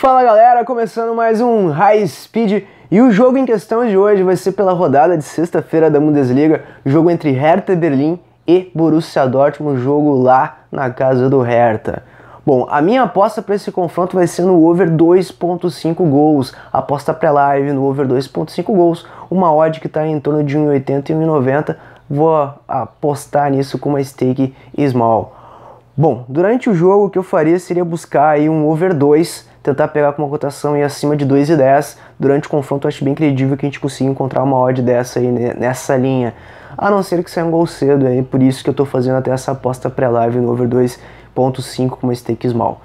Fala galera, começando mais um High Speed e o jogo em questão de hoje vai ser pela rodada de sexta-feira da Bundesliga, jogo entre Hertha Berlim e Borussia Dortmund, jogo lá na casa do Hertha. Bom, a minha aposta para esse confronto vai ser no over 2.5 gols, aposta pré-live no over 2.5 gols, uma odd que está em torno de 1,80 e 1,90, vou apostar nisso com uma stake small. Bom, durante o jogo o que eu faria seria buscar aí um over 2 tentar pegar com uma cotação e acima de 2,10 durante o confronto, acho bem credível que a gente consiga encontrar uma odd dessa aí né, nessa linha. A não ser que saia um gol cedo, é por isso que eu estou fazendo até essa aposta pré-live no over 2.5 com uma stake small.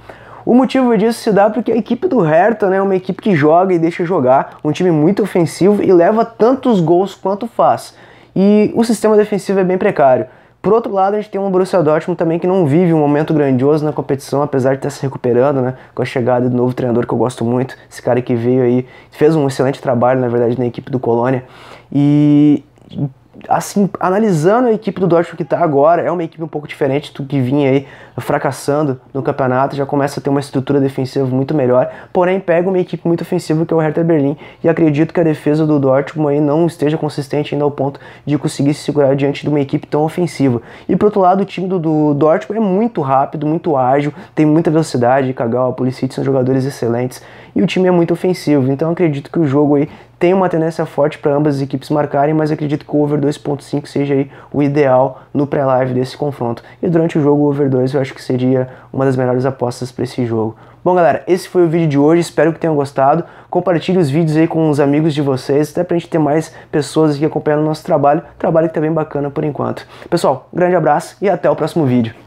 O motivo disso se dá porque a equipe do Hertha né, é uma equipe que joga e deixa jogar, um time muito ofensivo e leva tantos gols quanto faz. E o sistema defensivo é bem precário. Por outro lado, a gente tem um Borussia Dortmund também que não vive um momento grandioso na competição, apesar de estar se recuperando, né? Com a chegada do novo treinador que eu gosto muito, esse cara que veio aí, fez um excelente trabalho, na verdade, na equipe do Colônia. E assim, analisando a equipe do Dortmund que está agora, é uma equipe um pouco diferente do que vinha aí fracassando no campeonato, já começa a ter uma estrutura defensiva muito melhor, porém pega uma equipe muito ofensiva que é o Hertha Berlim e acredito que a defesa do Dortmund aí não esteja consistente ainda ao ponto de conseguir se segurar diante de uma equipe tão ofensiva. E por outro lado, o time do, do Dortmund é muito rápido, muito ágil, tem muita velocidade, Kagawa, Pulisic são jogadores excelentes e o time é muito ofensivo, então acredito que o jogo aí tem uma tendência forte para ambas as equipes marcarem, mas acredito que o over 2.5 seja aí o ideal no pré-live desse confronto. E durante o jogo, o over 2 eu acho que seria uma das melhores apostas para esse jogo. Bom, galera, esse foi o vídeo de hoje, espero que tenham gostado. Compartilhe os vídeos aí com os amigos de vocês, até pra gente ter mais pessoas aqui acompanhando o nosso trabalho, trabalho que tá bem bacana por enquanto. Pessoal, grande abraço e até o próximo vídeo.